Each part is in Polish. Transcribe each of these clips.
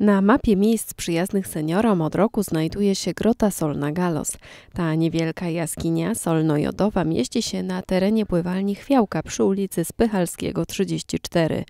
Na mapie miejsc przyjaznych seniorom od roku znajduje się Grota Solna Galos. Ta niewielka jaskinia solno-jodowa mieści się na terenie pływalni Chwiałka przy ulicy Spychalskiego 34.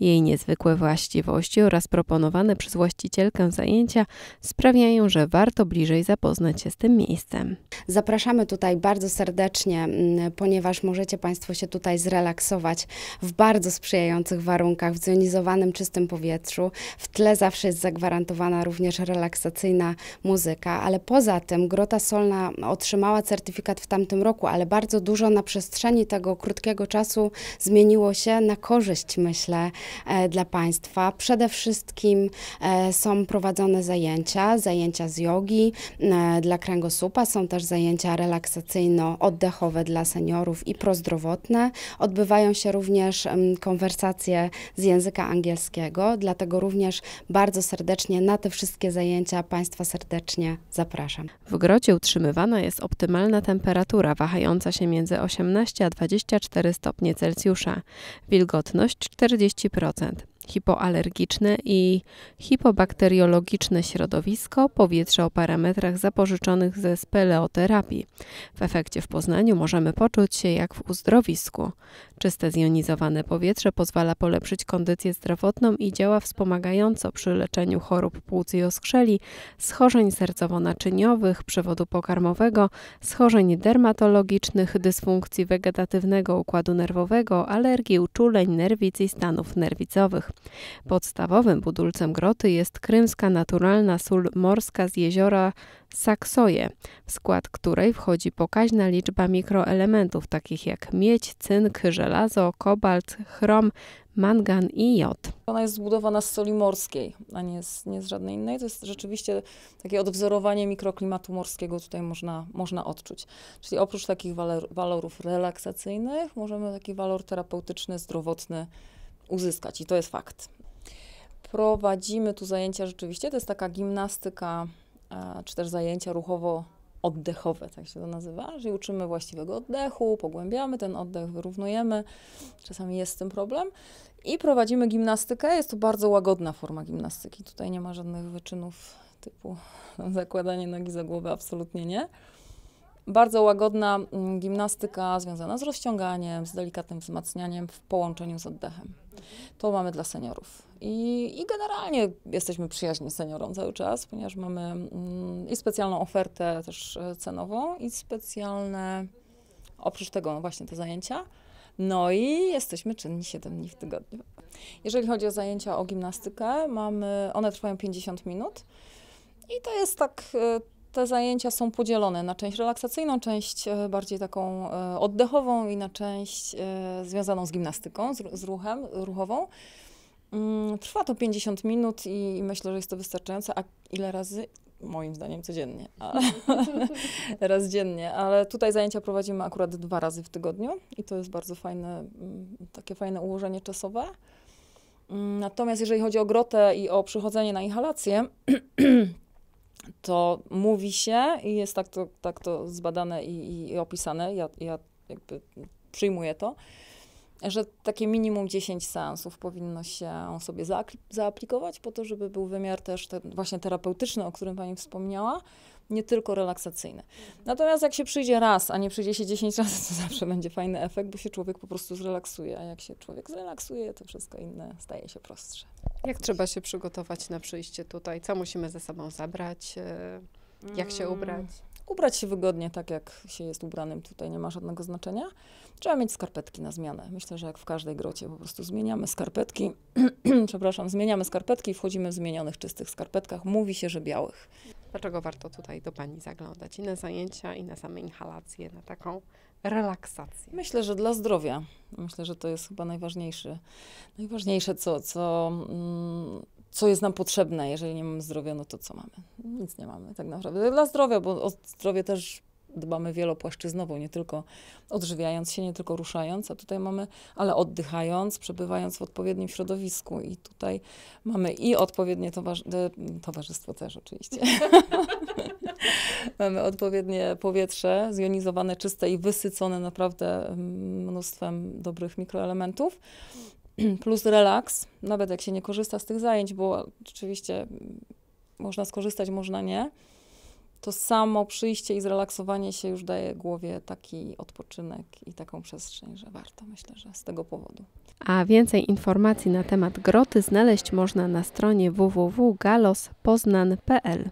Jej niezwykłe właściwości oraz proponowane przez właścicielkę zajęcia sprawiają, że warto bliżej zapoznać się z tym miejscem. Zapraszamy tutaj bardzo serdecznie, mm, ponieważ możecie Państwo się tutaj zrelaksować w bardzo sprzyjających warunkach, w zjonizowanym czystym powietrzu. W tle zawsze jest zagwarantowana również relaksacyjna muzyka, ale poza tym Grota Solna otrzymała certyfikat w tamtym roku, ale bardzo dużo na przestrzeni tego krótkiego czasu zmieniło się na korzyść, myślę, e, dla Państwa. Przede wszystkim e, są prowadzone zajęcia, zajęcia z jogi e, dla kręgosłupa, są też zajęcia relaksacyjno-oddechowe dla seniorów i prozdrowotne. Odbywają się również mm, konwersacje z języka angielskiego, dlatego również bardzo serdecznie. Na te wszystkie zajęcia Państwa serdecznie zapraszam. W grocie utrzymywana jest optymalna temperatura wahająca się między 18 a 24 stopnie Celsjusza, wilgotność 40% hipoalergiczne i hipobakteriologiczne środowisko, powietrze o parametrach zapożyczonych ze speleoterapii. W efekcie w Poznaniu możemy poczuć się jak w uzdrowisku. Czyste zjonizowane powietrze pozwala polepszyć kondycję zdrowotną i działa wspomagająco przy leczeniu chorób płuc i oskrzeli, schorzeń sercowo-naczyniowych, przewodu pokarmowego, schorzeń dermatologicznych, dysfunkcji wegetatywnego układu nerwowego, alergii, uczuleń, nerwic i stanów nerwicowych. Podstawowym budulcem groty jest krymska naturalna sól morska z jeziora Saksoje, w skład której wchodzi pokaźna liczba mikroelementów takich jak miedź, cynk, żelazo, kobalt, chrom, mangan i jod. Ona jest zbudowana z soli morskiej, a nie z, nie z żadnej innej. To jest rzeczywiście takie odwzorowanie mikroklimatu morskiego tutaj można, można odczuć. Czyli oprócz takich walor, walorów relaksacyjnych możemy taki walor terapeutyczny, zdrowotny uzyskać i to jest fakt. Prowadzimy tu zajęcia rzeczywiście, to jest taka gimnastyka, e, czy też zajęcia ruchowo oddechowe, tak się to nazywa, czyli uczymy właściwego oddechu, pogłębiamy ten oddech, wyrównujemy, czasami jest z tym problem i prowadzimy gimnastykę, jest to bardzo łagodna forma gimnastyki, tutaj nie ma żadnych wyczynów typu zakładanie nogi za głowę, absolutnie nie. Bardzo łagodna mm, gimnastyka związana z rozciąganiem, z delikatnym wzmacnianiem w połączeniu z oddechem to mamy dla seniorów. I, I, generalnie jesteśmy przyjaźni seniorom cały czas, ponieważ mamy mm, i specjalną ofertę też e, cenową, i specjalne, oprócz tego no właśnie te zajęcia, no i jesteśmy czynni 7 dni w tygodniu. Jeżeli chodzi o zajęcia o gimnastykę, mamy, one trwają 50 minut i to jest tak e, te zajęcia są podzielone na część relaksacyjną, część e, bardziej taką e, oddechową i na część e, związaną z gimnastyką, z, ruchem, ruchową. Mm, trwa to 50 minut i, myślę, że jest to wystarczające. A ile razy? Moim zdaniem codziennie, ale, raz dziennie, ale tutaj zajęcia prowadzimy akurat dwa razy w tygodniu i to jest bardzo fajne, mm, takie fajne ułożenie czasowe. Mm, natomiast jeżeli chodzi o grotę i o przychodzenie na inhalację, to mówi się i jest tak to, tak to zbadane i, i opisane, ja, ja jakby przyjmuję to, że takie minimum 10 seansów powinno się sobie zaaplikować po to, żeby był wymiar też ten właśnie terapeutyczny, o którym Pani wspomniała, nie tylko relaksacyjne. Natomiast jak się przyjdzie raz, a nie przyjdzie się 10 razy, to zawsze będzie fajny efekt, bo się człowiek po prostu zrelaksuje, a jak się człowiek zrelaksuje, to wszystko inne staje się prostsze. Jak trzeba się przygotować na przyjście tutaj? Co musimy ze sobą zabrać? E, jak się mm. ubrać? ubrać się wygodnie, tak jak się jest ubranym, tutaj nie ma żadnego znaczenia. Trzeba mieć skarpetki na zmianę. Myślę, że jak w każdej grocie po prostu zmieniamy skarpetki, przepraszam, zmieniamy skarpetki i wchodzimy w zmienionych czystych skarpetkach. Mówi się, że białych. Dlaczego warto tutaj do Pani zaglądać i na zajęcia, i na same inhalacje, na taką relaksację? Myślę, że dla zdrowia. Myślę, że to jest chyba najważniejsze, najważniejsze co, co, mm, co jest nam potrzebne. Jeżeli nie mamy zdrowia, no to co mamy? Nic nie mamy tak naprawdę. Dla zdrowia, bo o zdrowie też dbamy wielopłaszczyznowo, nie tylko odżywiając się, nie tylko ruszając, a tutaj mamy, ale oddychając, przebywając w odpowiednim środowisku i tutaj mamy i odpowiednie towarz e, towarzystwo też oczywiście. mamy odpowiednie powietrze, zjonizowane, czyste i wysycone naprawdę mm, mnóstwem dobrych mikroelementów plus relaks, nawet jak się nie korzysta z tych zajęć, bo oczywiście mm, można skorzystać, można nie to samo przyjście i zrelaksowanie się już daje głowie taki odpoczynek i taką przestrzeń, że warto, myślę, że z tego powodu. A więcej informacji na temat groty znaleźć można na stronie www.galospoznan.pl